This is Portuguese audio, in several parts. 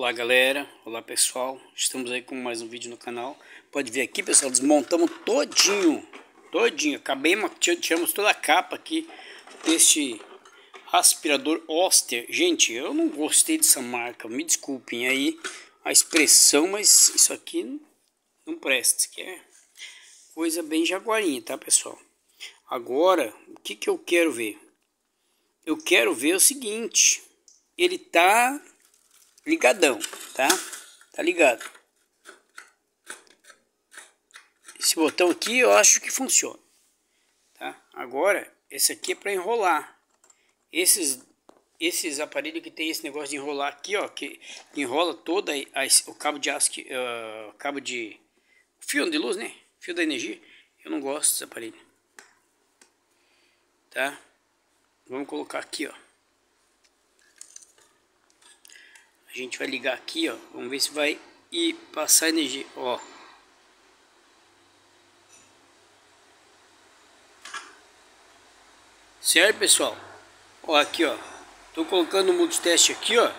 Olá galera, olá pessoal, estamos aí com mais um vídeo no canal Pode ver aqui pessoal, desmontamos todinho, todinho Acabei, tiramos toda a capa aqui deste aspirador Oster Gente, eu não gostei dessa marca, me desculpem aí a expressão Mas isso aqui não, presta, isso aqui é coisa bem jaguarinha, tá pessoal Agora, o que que eu quero ver? Eu quero ver o seguinte, ele tá ligadão, tá? Tá ligado. Esse botão aqui eu acho que funciona. Tá? Agora, esse aqui é para enrolar. Esses, esses aparelhos que tem esse negócio de enrolar aqui, ó, que, enrola toda a, o cabo de aço, que, uh, cabo de fio de luz, né? Fio da energia. Eu não gosto desse aparelho. Tá? Vamos colocar aqui, ó. A gente vai ligar aqui, ó. Vamos ver se vai ir passar energia, ó. Certo, pessoal? Ó, aqui, ó. Tô colocando o modo teste aqui, ó.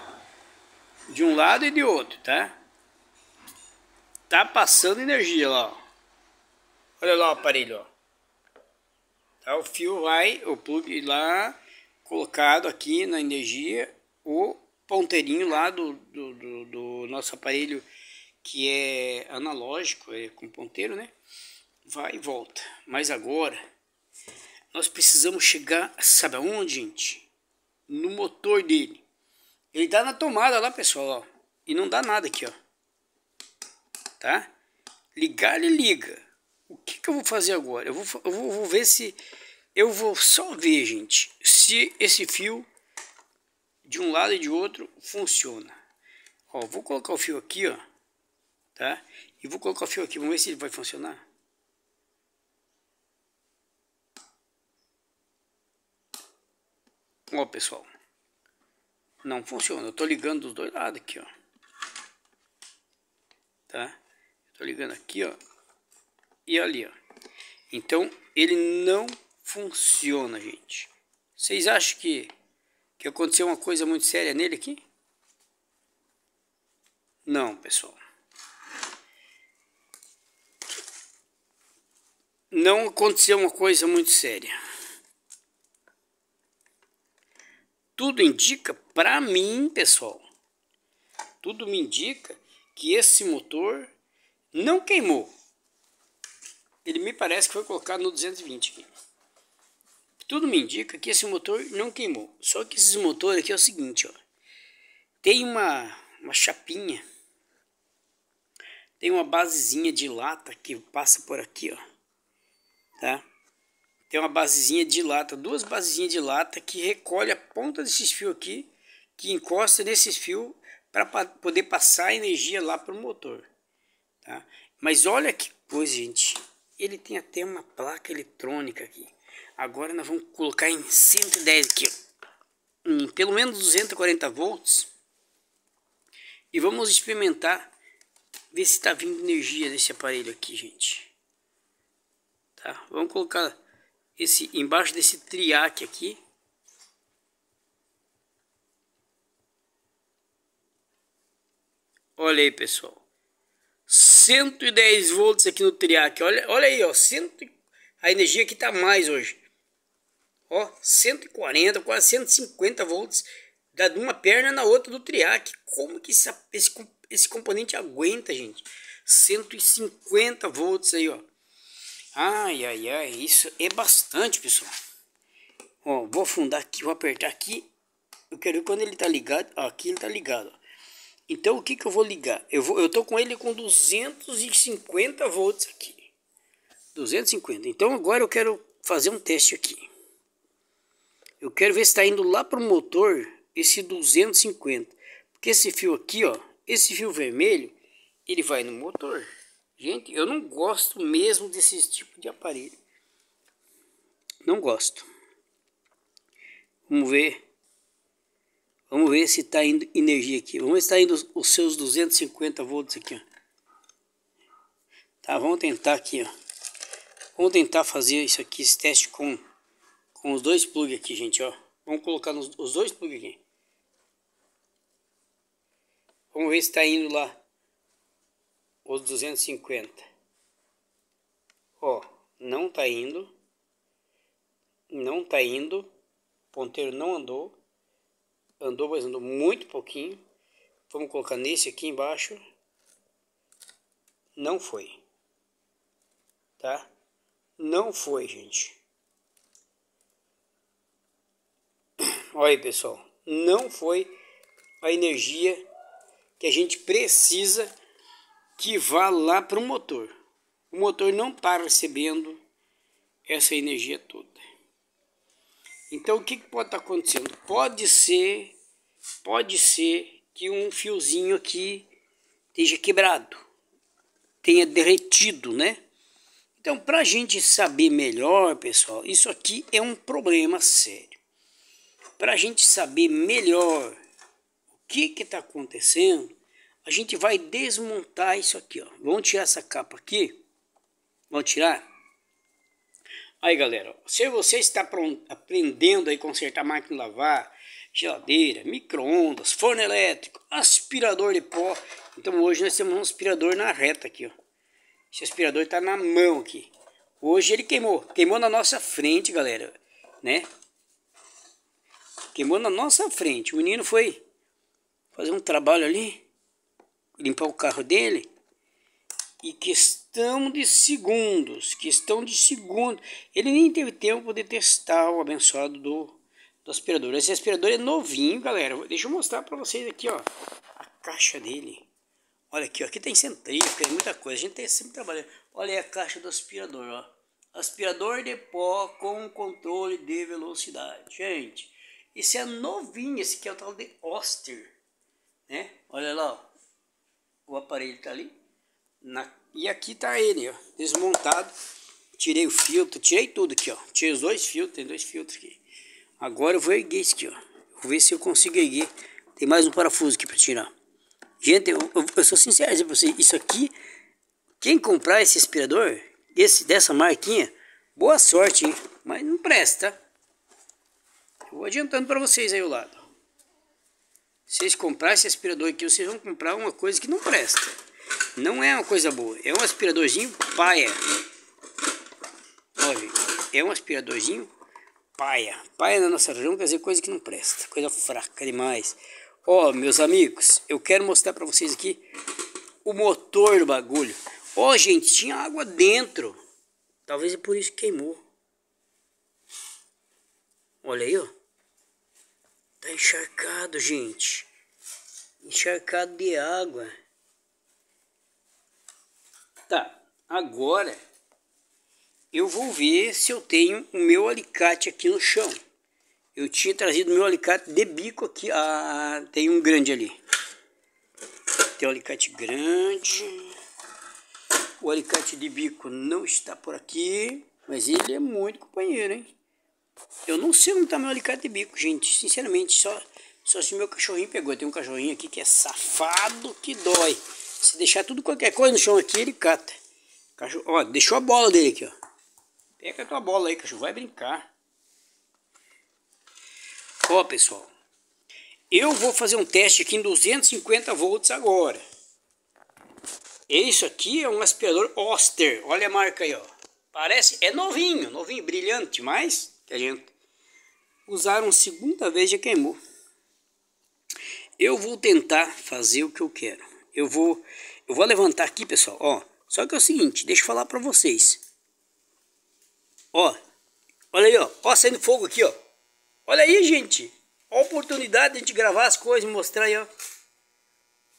De um lado e de outro, tá? Tá passando energia lá, ó. Olha lá o aparelho, ó. Tá, o fio vai, o plug lá, colocado aqui na energia, o ponteirinho lá do, do, do, do nosso aparelho que é analógico, é com ponteiro, né? Vai e volta. Mas agora nós precisamos chegar, sabe aonde, gente? No motor dele. Ele dá na tomada lá, pessoal, ó. E não dá nada aqui, ó. Tá? Ligar, ele liga. O que, que eu vou fazer agora? Eu vou, eu vou, vou ver se... Eu vou só ver, gente, se esse fio de um lado e de outro funciona. Ó, vou colocar o fio aqui, ó, tá? E vou colocar o fio aqui, vamos ver se ele vai funcionar. Ó, pessoal, não funciona. Eu tô ligando dos dois lados aqui, ó. Tá? tô ligando aqui, ó, e ali, ó. Então, ele não funciona, gente. Vocês acham que que aconteceu uma coisa muito séria nele aqui? Não, pessoal. Não aconteceu uma coisa muito séria. Tudo indica, para mim, pessoal, tudo me indica que esse motor não queimou. Ele me parece que foi colocado no 220 aqui. Tudo me indica que esse motor não queimou. Só que esses motores aqui é o seguinte, ó. Tem uma, uma chapinha. Tem uma basezinha de lata que passa por aqui, ó. Tá? Tem uma basezinha de lata, duas basezinhas de lata que recolhe a ponta desses fios aqui, que encosta nesses fios para poder passar a energia lá para o motor. Tá? Mas olha que coisa, gente. Ele tem até uma placa eletrônica aqui. Agora nós vamos colocar em 110 aqui, em hum, pelo menos 240 volts. E vamos experimentar, ver se está vindo energia desse aparelho aqui, gente. Tá, vamos colocar esse embaixo desse triac aqui. Olha aí, pessoal. 110 volts aqui no triac. Olha, olha aí, ó. cento. a energia que tá mais hoje. Ó, 140, quase 150 volts da de uma perna na outra do triac. Como que esse, esse, esse componente aguenta, gente? 150 volts aí, ó. Ai, ai, ai, isso é bastante, pessoal. Ó, vou afundar aqui, vou apertar aqui. Eu quero ver quando ele tá ligado. Ó, aqui ele tá ligado, ó. Então o que que eu vou ligar? Eu, vou, eu tô com ele com 250 volts aqui. 250. Então agora eu quero fazer um teste aqui. Eu quero ver se está indo lá para o motor esse 250. Porque esse fio aqui, ó, esse fio vermelho, ele vai no motor. Gente, eu não gosto mesmo desse tipo de aparelho. Não gosto. Vamos ver. Vamos ver se está indo energia aqui. Vamos ver se está indo os seus 250 volts aqui, ó. Tá, vamos tentar aqui, ó. Vamos tentar fazer isso aqui, esse teste com com os dois plugs aqui, gente, ó. Vamos colocar nos, os dois plugs aqui. Vamos ver se está indo lá os 250. Ó, não está indo. Não está indo. O ponteiro não andou. Andou, mas andou muito pouquinho. Vamos colocar nesse aqui embaixo. Não foi. Tá? Não foi, gente. Olha aí, pessoal, não foi a energia que a gente precisa que vá lá para o motor. O motor não está recebendo essa energia toda. Então, o que, que pode estar tá acontecendo? Pode ser, pode ser que um fiozinho aqui esteja quebrado, tenha derretido, né? Então, para a gente saber melhor, pessoal, isso aqui é um problema sério. Para a gente saber melhor o que está acontecendo, a gente vai desmontar isso aqui. Ó. Vamos tirar essa capa aqui. Vamos tirar. Aí, galera, se você está aprendendo a consertar máquina de lavar, geladeira, micro-ondas, forno elétrico, aspirador de pó. Então hoje nós temos um aspirador na reta aqui, ó. Esse aspirador está na mão aqui. Hoje ele queimou. Queimou na nossa frente, galera, né? queimou na nossa frente. O menino foi fazer um trabalho ali, limpar o carro dele, e questão de segundos, questão de segundos, ele nem teve tempo de testar o abençoado do, do aspirador. Esse aspirador é novinho, galera. Deixa eu mostrar para vocês aqui, ó, a caixa dele. Olha aqui, ó, aqui tem centrífuga, tem muita coisa. A gente tem sempre trabalhando. Olha aí a caixa do aspirador, ó. Aspirador de pó com controle de velocidade. Gente, esse é novinho, esse aqui é o tal de Oster, né? Olha lá, ó. o aparelho tá ali. Na... E aqui tá ele, ó, desmontado. Tirei o filtro, tirei tudo aqui, ó. Tirei os dois filtros, tem dois filtros aqui. Agora eu vou erguer isso aqui, ó. Vou ver se eu consigo erguer. Tem mais um parafuso aqui para tirar. Gente, eu, eu, eu sou sincero pra vocês, isso aqui, quem comprar esse aspirador, esse dessa marquinha, boa sorte, hein? Mas não presta, Vou adiantando para vocês aí o lado. Se vocês comprarem esse aspirador aqui, vocês vão comprar uma coisa que não presta. Não é uma coisa boa. É um aspiradorzinho paia. Olha, é um aspiradorzinho paia. Paia na nossa região quer dizer coisa que não presta. Coisa fraca demais. Ó, oh, meus amigos, eu quero mostrar para vocês aqui o motor do bagulho. Ó, oh, gente, tinha água dentro. Talvez é por isso que queimou. Olha aí, ó. Tá encharcado, gente. Encharcado de água. Tá, agora eu vou ver se eu tenho o meu alicate aqui no chão. Eu tinha trazido meu alicate de bico aqui. Ah, tem um grande ali. Tem um alicate grande. O alicate de bico não está por aqui. Mas ele é muito companheiro, hein? Eu não sei onde tá meu alicate de bico, gente. Sinceramente, só, só se meu cachorrinho pegou. Tem um cachorrinho aqui que é safado que dói. Se deixar tudo qualquer coisa no chão aqui, ele cata. Cachorro, ó, deixou a bola dele aqui, ó. Pega a tua bola aí, cachorro. Vai brincar. Ó, pessoal. Eu vou fazer um teste aqui em 250 volts agora. Isso aqui é um aspirador Oster. Olha a marca aí, ó. Parece, é novinho, novinho, brilhante, mas que a gente usaram segunda vez já queimou. Eu vou tentar fazer o que eu quero. Eu vou, eu vou levantar aqui, pessoal, ó. Só que é o seguinte, deixa eu falar para vocês. Ó, olha aí, ó, ó, saindo fogo aqui, ó. Olha aí, gente. a oportunidade de a gente gravar as coisas e mostrar aí, ó.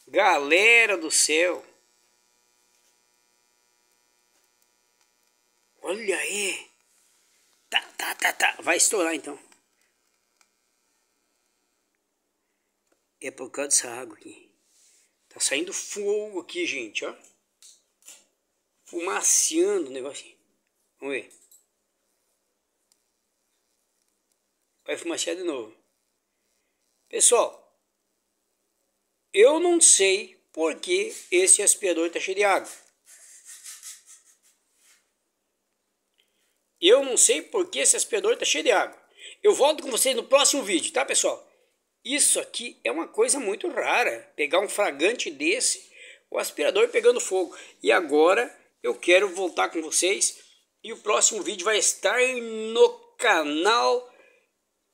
Galera do céu. Olha aí. Tá, tá, tá, tá. Vai estourar então. É por causa dessa água aqui. Tá saindo fogo aqui, gente, ó. Fumaciando o negocinho. Vamos ver. Vai fumaciar de novo. Pessoal, eu não sei por que esse aspirador tá cheio de água. Eu não sei porque esse aspirador está cheio de água. Eu volto com vocês no próximo vídeo, tá pessoal? Isso aqui é uma coisa muito rara, pegar um fragante desse, o aspirador pegando fogo. E agora eu quero voltar com vocês e o próximo vídeo vai estar no canal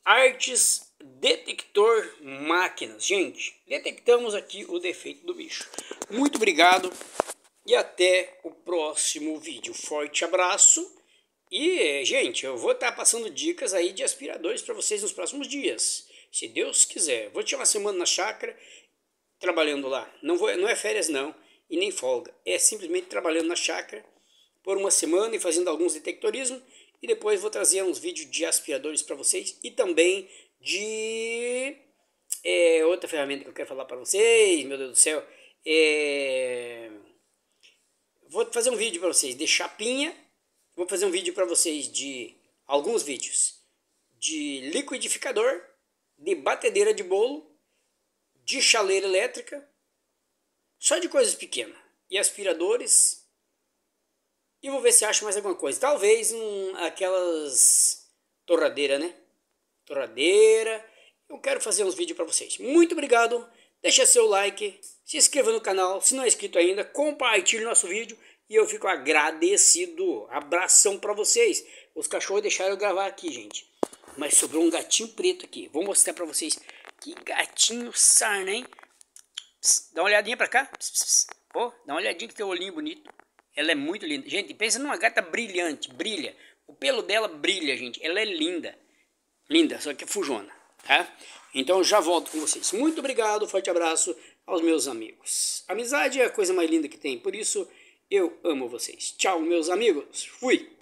Artes Detector Máquinas. Gente, detectamos aqui o defeito do bicho. Muito obrigado e até o próximo vídeo. Forte abraço. E, gente, eu vou estar tá passando dicas aí de aspiradores para vocês nos próximos dias. Se Deus quiser. Vou tirar uma semana na chácara trabalhando lá. Não, vou, não é férias não e nem folga. É simplesmente trabalhando na chácara por uma semana e fazendo alguns detectorismo e depois vou trazer uns vídeos de aspiradores para vocês e também de é, outra ferramenta que eu quero falar para vocês, meu Deus do céu. É, vou fazer um vídeo para vocês de chapinha Vou fazer um vídeo para vocês de alguns vídeos de liquidificador, de batedeira de bolo, de chaleira elétrica, só de coisas pequenas. E aspiradores. E vou ver se acho mais alguma coisa. Talvez um, aquelas torradeira, né? Torradeira. Eu quero fazer uns vídeos para vocês. Muito obrigado. Deixa seu like, se inscreva no canal, se não é inscrito ainda, compartilhe nosso vídeo e eu fico agradecido. Abração para vocês. Os cachorros deixaram eu gravar aqui, gente. Mas sobrou um gatinho preto aqui. Vou mostrar para vocês. Que gatinho sarna, hein? Pss, dá uma olhadinha para cá. Pss, pss. Oh, dá uma olhadinha que tem o olhinho bonito. Ela é muito linda. Gente, pensa numa gata brilhante. Brilha. O pelo dela brilha, gente. Ela é linda. Linda, só que é fujona, tá? Então já volto com vocês. Muito obrigado, forte abraço aos meus amigos. Amizade é a coisa mais linda que tem. Por isso eu amo vocês. Tchau, meus amigos. Fui!